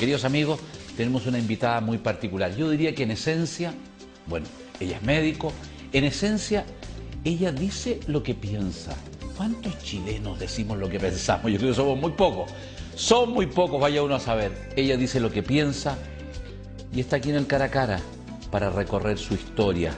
queridos amigos, tenemos una invitada muy particular. Yo diría que en esencia, bueno, ella es médico, en esencia ella dice lo que piensa. ¿Cuántos chilenos decimos lo que pensamos? Yo creo que somos muy pocos. Son muy pocos, vaya uno a saber. Ella dice lo que piensa y está aquí en el cara a cara para recorrer su historia.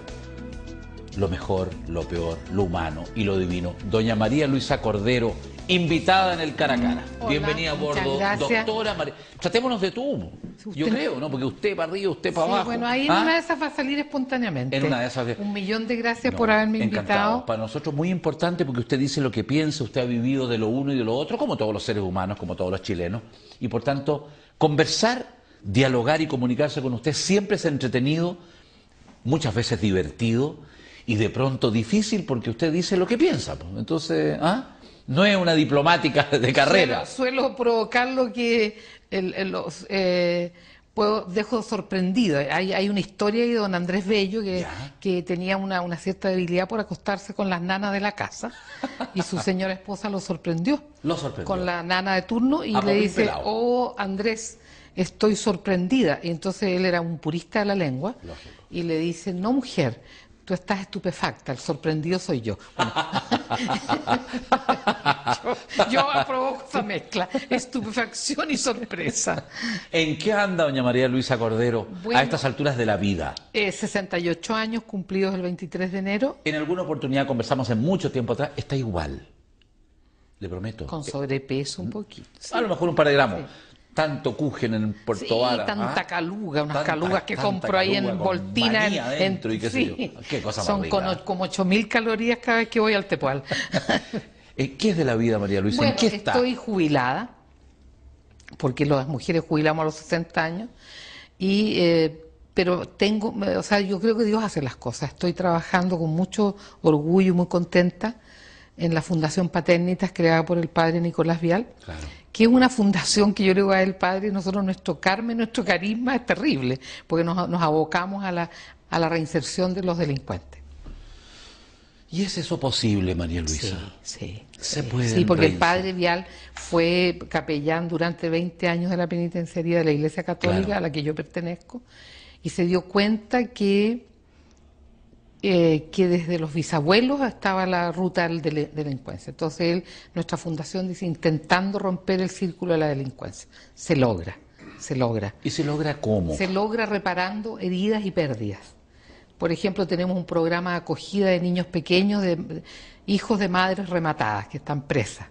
Lo mejor, lo peor, lo humano y lo divino. Doña María Luisa Cordero invitada en el cara a cara. Bienvenida a bordo, doctora María. Tratémonos de tu humo yo creo, ¿no? Porque usted para arriba, usted para sí, abajo. Bueno, ahí en ¿Ah? una de esas va a salir espontáneamente. En una de esas. Un millón de gracias por haberme encantado. invitado. Para nosotros muy importante porque usted dice lo que piensa, usted ha vivido de lo uno y de lo otro, como todos los seres humanos, como todos los chilenos. Y por tanto, conversar, dialogar y comunicarse con usted siempre es entretenido, muchas veces divertido y de pronto difícil porque usted dice lo que piensa. Pues. Entonces, ¿ah? no es una diplomática de carrera. Suelo, provocar lo que los, eh, puedo, dejo sorprendido. Hay, una historia de don Andrés Bello que, tenía una, cierta debilidad por acostarse con las nanas de la casa y su señora esposa lo sorprendió. Lo sorprendió. Con la nana de turno y le dice, oh Andrés, estoy sorprendida. Y entonces él era un purista de la lengua y le dice, no mujer, Tú estás estupefacta, el sorprendido soy yo. yo, yo esta mezcla, estupefacción y sorpresa. ¿En qué anda doña María Luisa Cordero a estas alturas de la vida? 68 eh, años cumplidos el 23 de enero. En alguna oportunidad conversamos en mucho tiempo atrás, está igual, le prometo. Con sobrepeso un poquito. A lo mejor un par de gramos tanto cujen en Puerto sí, tanta ¿ah? caluga, unas calugas que compro ahí en Voltina. En, adentro y qué yo. cosa Son Con, como 8.000 calorías cada vez que voy al Tepoal. Eh, ¿Qué es de la vida, María Luisa? ¿En qué está? estoy jubilada, porque las mujeres jubilamos a los 60 años, y... Eh, pero tengo, o sea, yo creo que Dios hace las cosas. Estoy trabajando con mucho orgullo, muy contenta, en la Fundación Paternitas creada por el padre Nicolás Vial, que es una fundación que yo le digo a padre, nosotros nuestro carmen, nuestro carisma es terrible, porque nos, abocamos a la, reinserción de los delincuentes. ¿Y es eso posible, María Luisa? Sí, sí. Se puede. Sí, porque el padre Vial fue capellán durante 20 años de la penitenciaría de la Iglesia Católica, a la que yo pertenezco, y se dio cuenta que eh, que desde los bisabuelos estaba la ruta de la delincuencia. Entonces nuestra fundación dice, intentando romper el círculo de la delincuencia. Se logra, se logra. ¿Y se logra cómo? Se logra reparando heridas y pérdidas. Por ejemplo, tenemos un programa de acogida de niños pequeños, de, hijos de madres rematadas que están presas,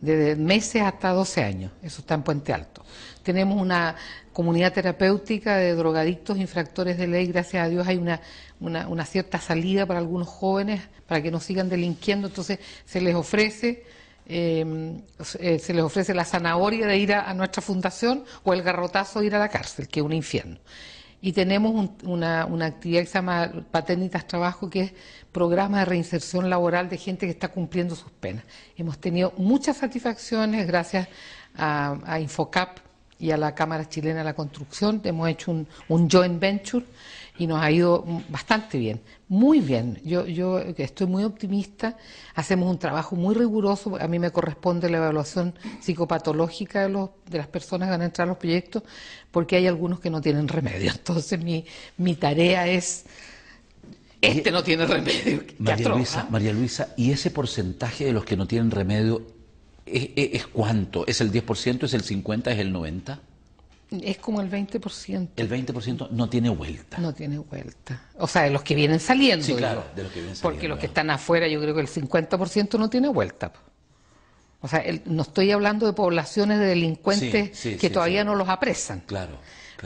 desde meses hasta 12 años. Eso está en Puente Alto. Tenemos una comunidad terapéutica de drogadictos, infractores de ley, gracias a Dios hay una, una, cierta salida para algunos jóvenes, para que no sigan delinquiendo, entonces se les ofrece... Em, eh, se les ofrece la zanahoria de ir a, nuestra fundación o el garrotazo de ir a la cárcel, que es un infierno. Y tenemos una, una, actividad que se llama Paternitas Trabajo, que es programa de reinserción laboral de gente que está cumpliendo sus penas. Hemos tenido muchas satisfacciones gracias a Infocap, y a la Cámara Chilena de la Construcción. Hemos hecho un, joint venture y nos ha ido bastante bien, muy bien. Yo, yo estoy muy optimista, hacemos un trabajo muy riguroso, a mí me corresponde la evaluación psicopatológica de, los, de las personas que van a entrar a los proyectos, porque hay algunos que no tienen remedio. Entonces mi, mi tarea es, este no tiene remedio. María Luisa, ¿ah? María Luisa, ¿y ese porcentaje de los que no tienen remedio ¿Es, es cuánto? ¿Es el 10%? ¿Es el 50%? ¿Es el 90%? Es como el 20%. El 20% no tiene vuelta. No tiene vuelta. O sea, de los que vienen saliendo. Sí, claro, de los que vienen saliendo. Porque los que están afuera, yo creo que el 50% no tiene vuelta. O sea, no estoy hablando de poblaciones de delincuentes que todavía no los apresan. Claro.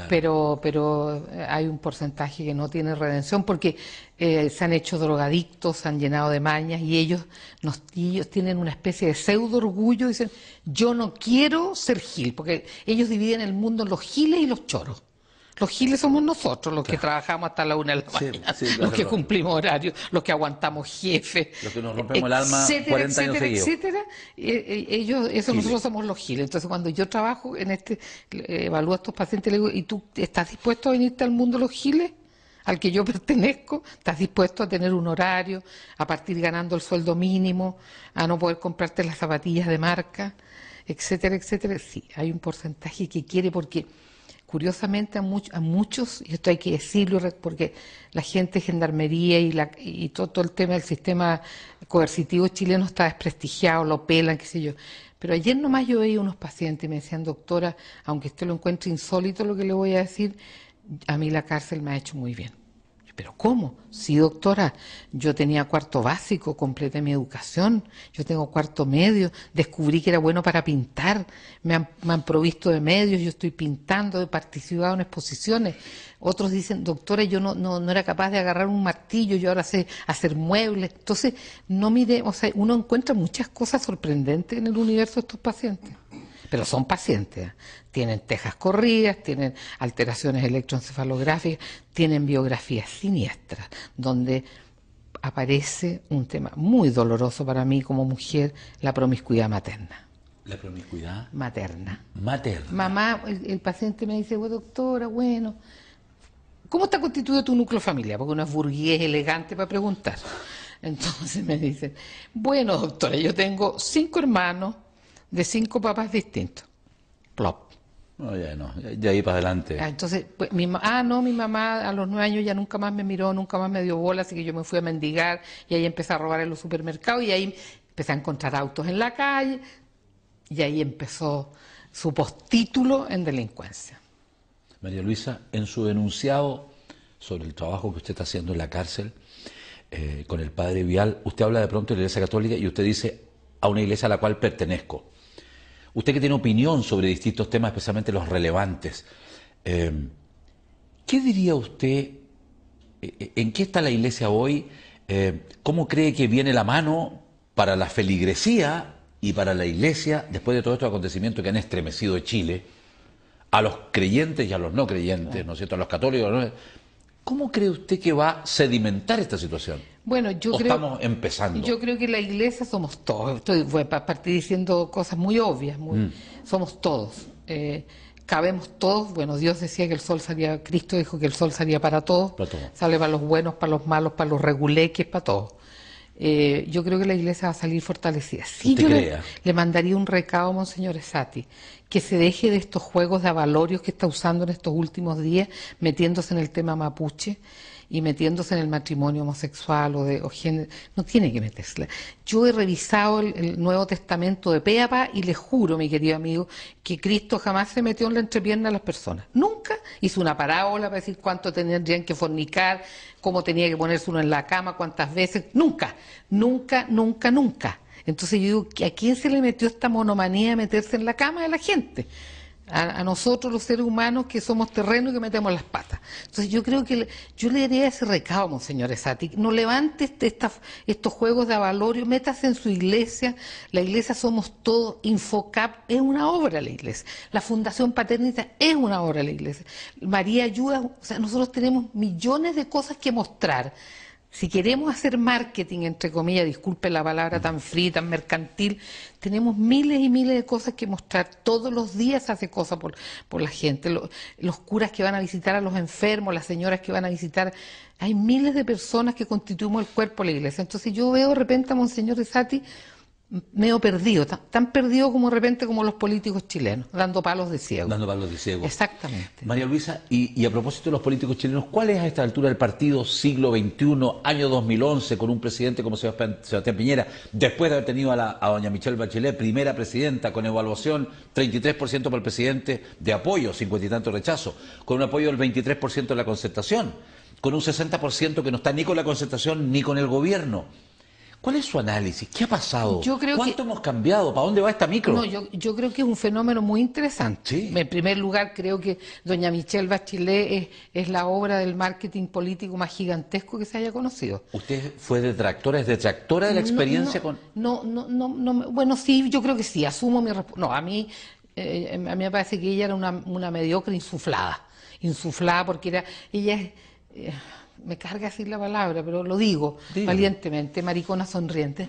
Pero, pero eh, hay un porcentaje que no tiene redención porque eh, se han hecho drogadictos, se han llenado de mañas y ellos, nos, ellos tienen una especie de pseudo orgullo. Dicen, yo no quiero ser gil, porque ellos dividen el mundo en los giles y los choros. Los giles somos nosotros, los que trabajamos hasta la una de la mañana, los que cumplimos horarios, los que aguantamos jefe, Los que nos rompemos el alma 40 etcétera. Eh, eh, ellos, eso nosotros somos los giles. Entonces, cuando yo trabajo en este, evalúo a estos pacientes, le digo, ¿y tú estás dispuesto a venirte al mundo los giles? al que yo pertenezco, estás dispuesto a tener un horario, a partir ganando el sueldo mínimo, a no poder comprarte las zapatillas de marca, etcétera, etcétera. Sí, hay un porcentaje que quiere porque curiosamente a, muchos, y esto hay que decirlo porque la gente de gendarmería y, la, todo, el tema del sistema coercitivo chileno está desprestigiado, lo pelan, qué sé yo. Pero ayer nomás yo veía unos pacientes y me decían, doctora, aunque usted lo encuentre insólito lo que le voy a decir, a mí la cárcel me ha hecho muy bien. ¿Pero cómo? Sí, doctora, yo tenía cuarto básico, completé mi educación, yo tengo cuarto medio, descubrí que era bueno para pintar, me han, provisto de medios, yo estoy pintando, he participado en exposiciones. Otros dicen, doctora, yo no, era capaz de agarrar un martillo, yo ahora sé hacer muebles. Entonces, no mire, uno encuentra muchas cosas sorprendentes en el universo de estos pacientes pero son pacientes. Tienen tejas corridas, tienen alteraciones electroencefalográficas, tienen biografías siniestras, donde aparece un tema muy doloroso para mí como mujer, la promiscuidad materna. ¿La promiscuidad? Materna. Materna. Mamá, el, paciente me dice, bueno, doctora, bueno, ¿cómo está constituido tu núcleo familiar? Porque uno es burgués elegante para preguntar. Entonces me dice, bueno, doctora, yo tengo cinco hermanos, de cinco papás distintos. Plop. No, ya no, ya ahí para adelante. Ah, entonces, pues, mi ah, no, mi mamá a los nueve años ya nunca más me miró, nunca más me dio bola, así que yo me fui a mendigar y ahí empecé a robar en los supermercados y ahí empecé a encontrar autos en la calle y ahí empezó su postítulo en delincuencia. María Luisa, en su denunciado sobre el trabajo que usted está haciendo en la cárcel eh, con el padre Vial, usted habla de pronto de la Iglesia Católica y usted dice a una iglesia a la cual pertenezco. Usted que tiene opinión sobre distintos temas, especialmente los relevantes, eh, ¿qué diría usted? Eh, eh, ¿En qué está la iglesia hoy? ¿Cómo cree que viene la mano para la feligresía y para la iglesia después de todos estos acontecimientos que han estremecido Chile? A los creyentes y a los no creyentes, ¿no es cierto? A los católicos, ¿no? ¿Cómo cree usted que va a sedimentar esta situación? Bueno, yo o creo, estamos empezando. Yo creo que la iglesia somos todos. Estoy partir diciendo cosas muy obvias. Muy, mm. Somos todos. Eh, cabemos todos. Bueno, Dios decía que el sol salía, Cristo dijo que el sol salía para todos. Para todos. Sale para los buenos, para los malos, para los reguleques, para todos. Eh, yo creo que la iglesia va a salir fortalecida. Sí, yo le, mandaría un recado Monseñor Esati, que se deje de estos juegos de avalorios que está usando en estos últimos días, metiéndose en el tema mapuche y metiéndose en el matrimonio homosexual o de no tiene que meterse. Yo he revisado el, Nuevo Testamento de Peapa y le juro, mi querido amigo, que Cristo jamás se metió en la entrepierna de las personas hizo una parábola para decir cuánto tendrían que fornicar, cómo tenía que ponerse uno en la cama, cuántas veces, nunca, nunca, nunca, nunca. Entonces yo digo, ¿a quién se le metió esta monomanía de meterse en la cama de la gente? a, nosotros los seres humanos que somos terreno y que metemos las patas. Entonces yo creo que le, yo le diría ese recado, monseñor Esati, no levantes estos juegos de avalorio, métase en su iglesia, la iglesia somos todos, Infocap es una obra la iglesia, la Fundación Paternita es una obra la iglesia, María Ayuda, o sea, nosotros tenemos millones de cosas que mostrar si queremos hacer marketing, entre comillas, disculpe la palabra tan fría, tan mercantil, tenemos miles y miles de cosas que mostrar. Todos los días hace cosas por, por la gente. Los, curas que van a visitar a los enfermos, las señoras que van a visitar. Hay miles de personas que constituimos el cuerpo de la iglesia. Entonces yo veo de repente a Monseñor de medio perdido, tan, perdido como de repente como los políticos chilenos, dando palos de ciego. Dando palos de ciego. Exactamente. María Luisa, y, a propósito de los políticos chilenos, ¿cuál es a esta altura el partido siglo XXI, año 2011, con un presidente como Sebastián Piñera, después de haber tenido a, doña Michelle Bachelet, primera presidenta, con evaluación 33% para el presidente de apoyo, cincuenta y tanto rechazo, con un apoyo del 23% de la concertación, con un 60% que no está ni con la concertación ni con el gobierno? ¿Cuál es su análisis? ¿Qué ha pasado? ¿Cuánto hemos cambiado? ¿Para dónde va esta micro? No, yo, creo que es un fenómeno muy interesante. En primer lugar, creo que doña Michelle Bachelet es, la obra del marketing político más gigantesco que se haya conocido. ¿Usted fue detractora, es detractora de la experiencia con...? No, no, no, bueno, sí, yo creo que sí, asumo mi respuesta. No, a mí, eh, a mí me parece que ella era una, mediocre insuflada insuflada porque era ella eh, me carga decir la palabra, pero lo digo valientemente, maricona sonriente.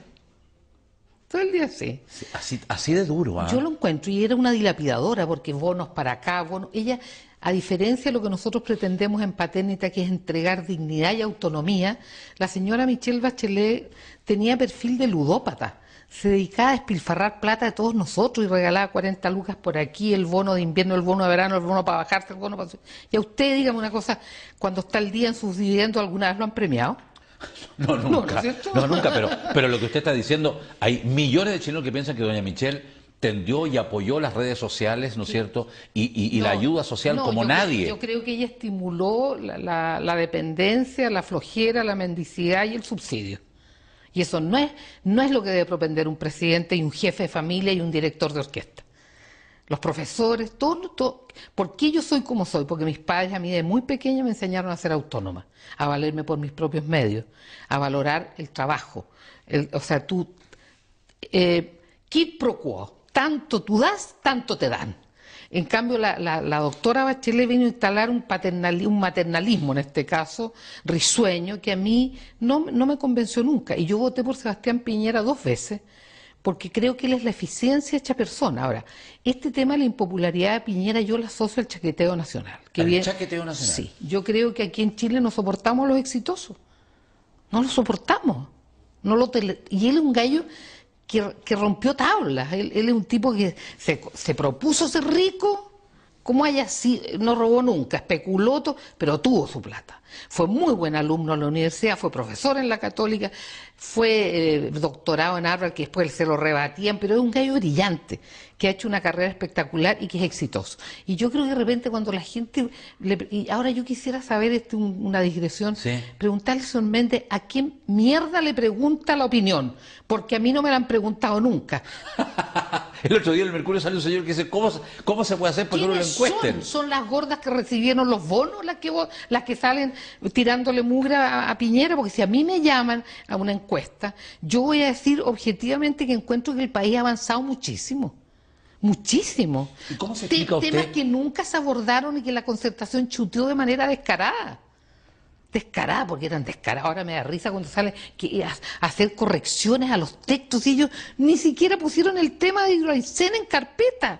Todo el día así. Sí, así, de duro. ¿ah? Yo lo encuentro y era una dilapidadora porque bonos para acá, bonos... Ella, a diferencia de lo que nosotros pretendemos en Paternita, que es entregar dignidad y autonomía, la señora Michelle Bachelet tenía perfil de ludópata se dedicaba a despilfarrar plata de todos nosotros y regalaba 40 lucas por aquí, el bono de invierno, el bono de verano, el bono para bajarse, el bono para... Y a usted, dígame una cosa, cuando está el día en sus dividendos, ¿alguna vez lo han premiado? No, nunca. No, nunca, pero, pero lo que usted está diciendo, hay millones de chinos que piensan que doña Michelle tendió y apoyó las redes sociales, ¿no es cierto? Y, la ayuda social como nadie. yo creo que ella estimuló la dependencia, la flojera, la mendicidad y el subsidio. Y eso no es, no es lo que debe propender un presidente y un jefe de familia y un director de orquesta. Los profesores, todo, todo. ¿Por qué yo soy como soy? Porque mis padres a mí de muy pequeña me enseñaron a ser autónoma, a valerme por mis propios medios, a valorar el trabajo. o sea, tú, eh, quid pro quo, tanto tú das, tanto te dan. En cambio, la, doctora Bachelet vino a instalar un, paternalismo, un maternalismo, en este caso, risueño, que a mí no, me convenció nunca. Y yo voté por Sebastián Piñera dos veces, porque creo que él es la eficiencia esta persona. Ahora, este tema de la impopularidad de Piñera yo la asocio al chaqueteo nacional. ¿El chaqueteo nacional? Sí, yo creo que aquí en Chile no soportamos a los exitosos, no lo soportamos. No lo Y él es un gallo que, rompió tablas. Él, es un tipo que se propuso ser rico ¿Cómo haya sido, no robó nunca, especuló, pero tuvo su plata. Fue muy buen alumno en la universidad, fue profesor en la católica, fue eh, doctorado en Harvard, que después se lo rebatían, pero es un gallo brillante, que ha hecho una carrera espectacular y que es exitoso. Y yo creo que de repente cuando la gente... Le, y ahora yo quisiera saber, esto una digresión, preguntarle solamente a quién mierda le pregunta la opinión, porque a mí no me la han preguntado nunca. El otro día en el Mercurio salió un señor que dice, ¿cómo, se puede hacer para que no lo encuesten? Son? las gordas que recibieron los bonos las que, las que salen tirándole mugra a, Piñera? Porque si a mí me llaman a una encuesta, yo voy a decir objetivamente que encuentro que el país ha avanzado muchísimo. Muchísimo. ¿Y cómo se explica Temas que nunca se abordaron y que la concertación chuteó de manera descarada descarada, porque eran descaradas. Ahora me da risa cuando sale que eh, a hacer correcciones a los textos y ellos ni siquiera pusieron el tema de hidroaicena en carpeta.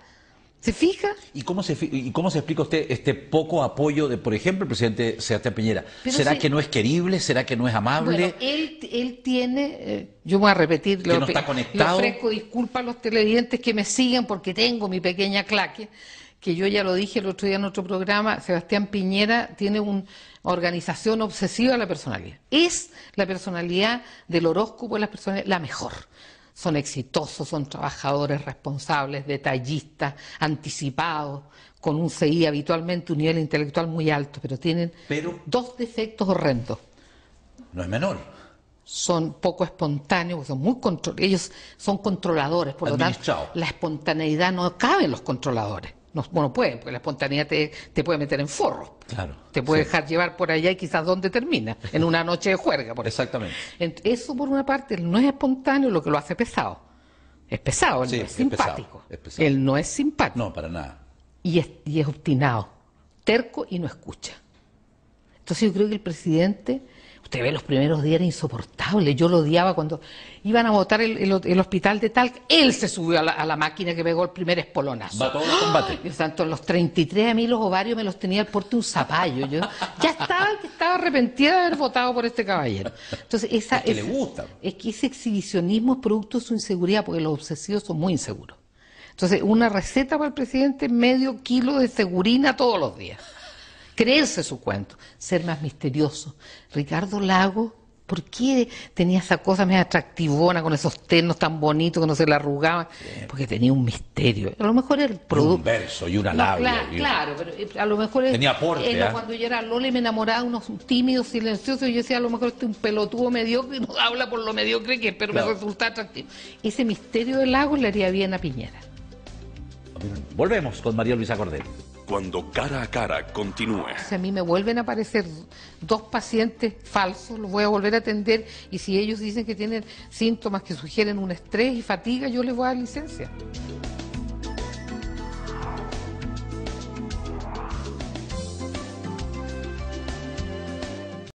¿Se fija? ¿Y cómo se, y cómo se explica usted este poco apoyo de, por ejemplo, el presidente Sebastián Piñera? ¿Será que no es querible? ¿Será que no es amable? él, él tiene, eh, yo voy a repetir, lo, que no está conectado. le ofrezco disculpas a los televidentes que me siguen porque tengo mi pequeña claque que yo ya lo dije el otro día en otro programa, Sebastián Piñera tiene una organización obsesiva a la personalidad. Es la personalidad del horóscopo de las personas la mejor. Son exitosos, son trabajadores responsables, detallistas, anticipados, con un CI habitualmente, un nivel intelectual muy alto, pero tienen dos defectos horrendos. No es menor. Son poco espontáneos, son muy control ellos son controladores, por lo tanto la espontaneidad no cabe en los controladores. No, bueno, puede, porque la espontaneidad te, puede meter en forro. Claro. Te puede dejar llevar por allá y quizás dónde termina, en una noche de juerga. Por Exactamente. Eso, por una parte, no es espontáneo lo que lo hace pesado. Es pesado, no es, simpático. Él no es simpático. No, para nada. Y es, y es obstinado, terco y no escucha. Entonces yo creo que el presidente Usted ve, los primeros días era insoportable. Yo lo odiaba cuando iban a votar el, el, hospital de tal Él se subió a la, máquina que pegó el primer espolonazo. Va todo los combate. los 33 a mí los ovarios me los tenía al porte un zapallo. Yo ya estaba, estaba arrepentida de haber votado por este caballero. Entonces, esa, es que le gusta. Es que ese exhibicionismo es producto de su inseguridad, porque los obsesivos son muy inseguros. Entonces, una receta para el presidente, medio kilo de segurina todos los días creerse su cuento, ser más misterioso. Ricardo Lago, ¿por qué tenía esa cosa más atractivona con esos ternos tan bonitos que no se le arrugaban? Porque tenía un misterio. A lo mejor el producto. Un verso y una Claro, pero eh, a lo mejor. Tenía ¿ah? Cuando yo era Loli me enamoraba unos tímidos, silenciosos, y yo decía, a lo mejor este un pelotudo mediocre no habla por lo mediocre que pero me resulta atractivo. Ese misterio de lago le haría bien a Piñera. Volvemos con María Luisa Cordero cuando cara a cara continúe. Si a mí me vuelven a aparecer dos pacientes falsos, los voy a volver a atender y si ellos dicen que tienen síntomas que sugieren un estrés y fatiga, yo les voy a dar licencia.